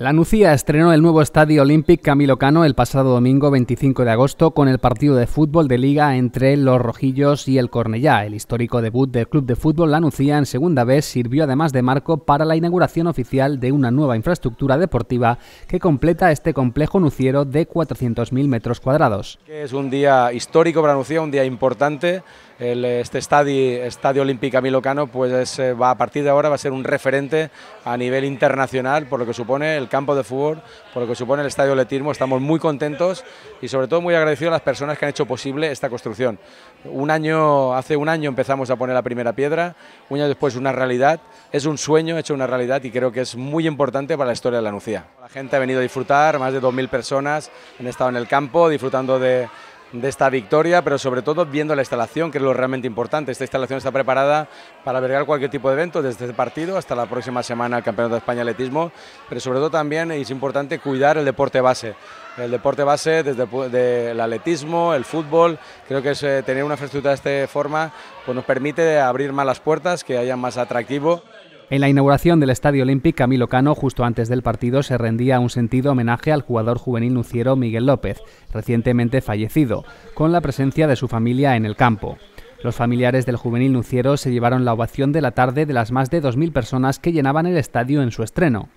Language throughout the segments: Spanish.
La Nucía estrenó el nuevo Estadio Olímpico Camilo Cano el pasado domingo 25 de agosto con el partido de fútbol de liga entre los Rojillos y el Cornellá. El histórico debut del club de fútbol La Nucía en segunda vez sirvió además de marco para la inauguración oficial de una nueva infraestructura deportiva que completa este complejo nuciero de 400.000 metros cuadrados. Es un día histórico para Nucía, un día importante. este estadio, estadio Camilo pues eh, a partir de ahora va a ser un referente a nivel internacional por lo que supone el campo de fútbol, por lo que supone el Estadio Letismo. Estamos muy contentos y sobre todo muy agradecidos a las personas que han hecho posible esta construcción. Un año, hace un año empezamos a poner la primera piedra, un año después una realidad. Es un sueño hecho una realidad y creo que es muy importante para la historia de la Nucía. La gente ha venido a disfrutar, más de 2.000 personas han estado en el campo disfrutando de de esta victoria, pero sobre todo viendo la instalación, que es lo realmente importante. Esta instalación está preparada para albergar cualquier tipo de evento, desde este partido hasta la próxima semana el Campeonato de España de Atletismo, pero sobre todo también es importante cuidar el deporte base. El deporte base, desde el atletismo, el fútbol, creo que es, eh, tener una infraestructura de esta forma pues nos permite abrir más las puertas, que haya más atractivo. En la inauguración del Estadio Olímpico, Camilo Cano, justo antes del partido, se rendía un sentido homenaje al jugador juvenil nuciero Miguel López, recientemente fallecido, con la presencia de su familia en el campo. Los familiares del juvenil nuciero se llevaron la ovación de la tarde de las más de 2.000 personas que llenaban el estadio en su estreno.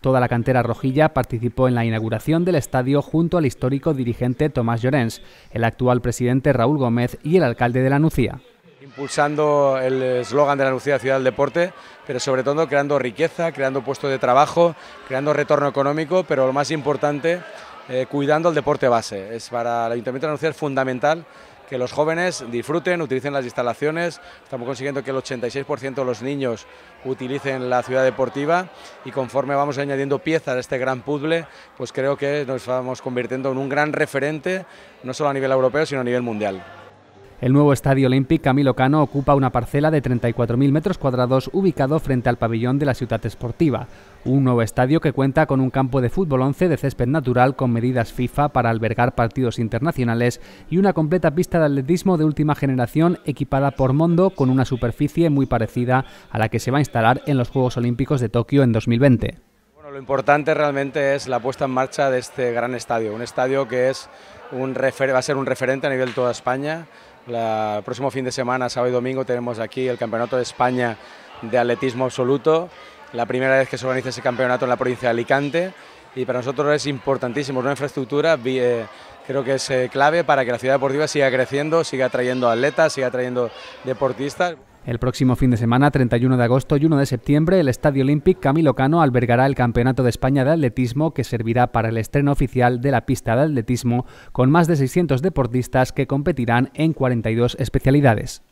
Toda la cantera rojilla participó en la inauguración del estadio junto al histórico dirigente Tomás Llorens, el actual presidente Raúl Gómez y el alcalde de la Nucía. Impulsando el eslogan de la Lucía Ciudad del Deporte, pero sobre todo creando riqueza, creando puestos de trabajo, creando retorno económico, pero lo más importante, eh, cuidando el deporte base. Es para el Ayuntamiento de Lucía es fundamental que los jóvenes disfruten, utilicen las instalaciones. Estamos consiguiendo que el 86% de los niños utilicen la ciudad deportiva y conforme vamos añadiendo piezas a este gran puzzle, pues creo que nos vamos convirtiendo en un gran referente, no solo a nivel europeo, sino a nivel mundial. El nuevo estadio Olímpico Camilo Cano ocupa una parcela de 34.000 metros cuadrados ubicado frente al pabellón de la ciudad esportiva. Un nuevo estadio que cuenta con un campo de fútbol once de césped natural con medidas FIFA para albergar partidos internacionales y una completa pista de atletismo de última generación equipada por Mondo con una superficie muy parecida a la que se va a instalar en los Juegos Olímpicos de Tokio en 2020. lo importante realmente es la puesta en marcha de este gran estadio, un estadio que es un va a ser un referente a nivel de toda España el próximo fin de semana, sábado y domingo, tenemos aquí el Campeonato de España de Atletismo Absoluto, la primera vez que se organiza ese campeonato en la provincia de Alicante y para nosotros es importantísimo, una infraestructura eh, creo que es eh, clave para que la ciudad deportiva siga creciendo, siga trayendo atletas, siga trayendo deportistas. El próximo fin de semana, 31 de agosto y 1 de septiembre, el Estadio Olímpic Camilo Cano albergará el Campeonato de España de Atletismo que servirá para el estreno oficial de la pista de atletismo con más de 600 deportistas que competirán en 42 especialidades.